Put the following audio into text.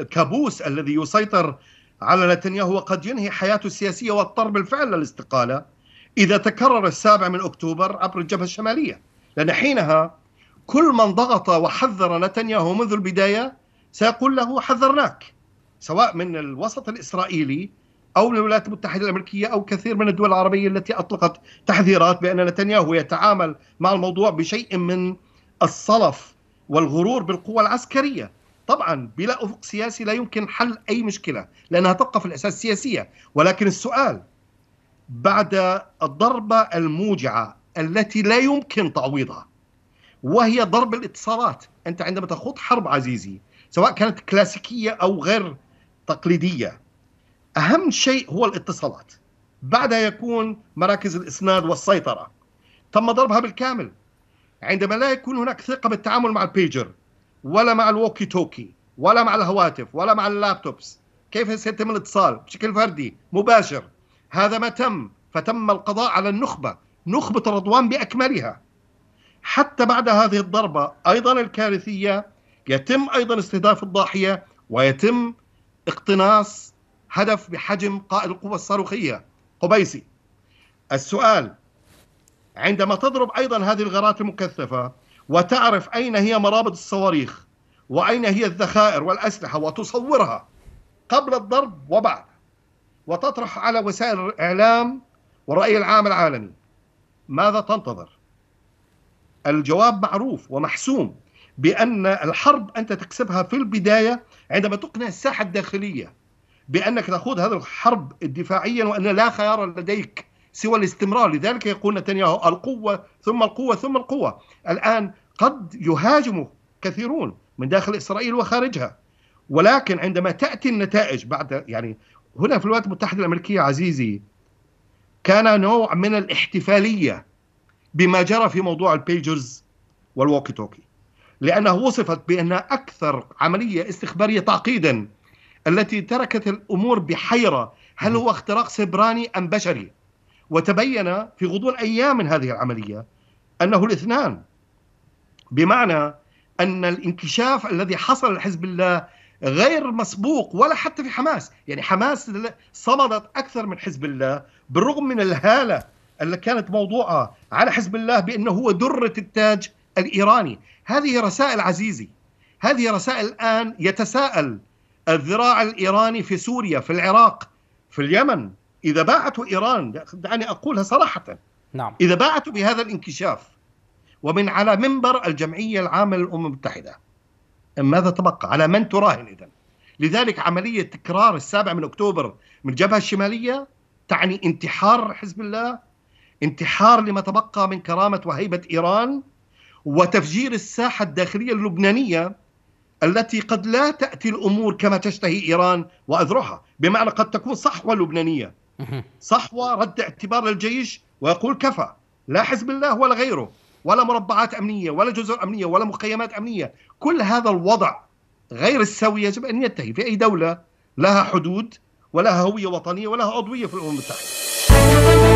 الكابوس الذي يسيطر على نتنياهو وقد ينهي حياته السياسية واضطر بالفعل للاستقالة إذا تكرر السابع من أكتوبر عبر الجبهة الشمالية لأن حينها كل من ضغط وحذر نتنياهو منذ البداية سيقول له حذرناك سواء من الوسط الإسرائيلي أو من الولايات المتحدة الأمريكية أو كثير من الدول العربية التي أطلقت تحذيرات بأن نتنياهو يتعامل مع الموضوع بشيء من الصلف والغرور بالقوة العسكرية طبعا بلا افق سياسي لا يمكن حل اي مشكله لانها تبقى في الاساس سياسيه ولكن السؤال بعد الضربه الموجعه التي لا يمكن تعويضها وهي ضرب الاتصالات انت عندما تخوض حرب عزيزي سواء كانت كلاسيكيه او غير تقليديه اهم شيء هو الاتصالات بعدها يكون مراكز الاسناد والسيطره تم ضربها بالكامل عندما لا يكون هناك ثقه بالتعامل مع البيجر ولا مع الووكي توكي ولا مع الهواتف ولا مع اللابتوبس كيف سيتم الاتصال بشكل فردي مباشر هذا ما تم فتم القضاء على النخبة نخبة رضوان بأكملها حتى بعد هذه الضربة أيضا الكارثية يتم أيضا استهداف الضاحية ويتم اقتناص هدف بحجم قائد القوة الصاروخية قبيسي السؤال عندما تضرب أيضا هذه الغارات المكثفة وتعرف أين هي مرابط الصواريخ وأين هي الذخائر والأسلحة وتصورها قبل الضرب وبعد وتطرح على وسائل الإعلام والرأي العام العالمي ماذا تنتظر؟ الجواب معروف ومحسوم بأن الحرب أنت تكسبها في البداية عندما تقنع الساحة الداخلية بأنك تخوض هذه الحرب دفاعيا وأن لا خيار لديك سوى الاستمرار لذلك يقول نتنياهو القوة ثم القوة ثم القوة الآن قد يهاجم كثيرون من داخل إسرائيل وخارجها ولكن عندما تأتي النتائج بعد يعني هنا في الولايات المتحدة الأمريكية عزيزي كان نوع من الاحتفالية بما جرى في موضوع البيجرز والووكي توكي لأنه وصفت بأنها أكثر عملية استخبارية تعقيدا التي تركت الأمور بحيرة هل هو اختراق سبراني أم بشري؟ وتبين في غضون ايام من هذه العمليه انه الاثنان بمعنى ان الانكشاف الذي حصل لحزب الله غير مسبوق ولا حتى في حماس يعني حماس صمدت اكثر من حزب الله بالرغم من الهاله التي كانت موضوعه على حزب الله بانه هو دره التاج الايراني هذه رسائل عزيزي هذه رسائل الان يتساءل الذراع الايراني في سوريا في العراق في اليمن إذا باعتوا إيران دعني أقولها صراحة نعم إذا باعتوا بهذا الانكشاف ومن على منبر الجمعية العامة للأمم المتحدة ماذا تبقى؟ على من تراهن إذا؟ لذلك عملية تكرار السابع من أكتوبر من الجبهة الشمالية تعني انتحار حزب الله انتحار لما تبقى من كرامة وهيبة إيران وتفجير الساحة الداخلية اللبنانية التي قد لا تأتي الأمور كما تشتهي إيران وأذرعها بمعنى قد تكون صحوة لبنانية صحوة رد اعتبار للجيش ويقول كفى لا حزب الله ولا غيره ولا مربعات أمنية ولا جزر أمنية ولا مخيمات أمنية كل هذا الوضع غير السوي يجب أن ينتهي في أي دولة لها حدود ولها هوية وطنية ولها عضوية في الأمم المتحدة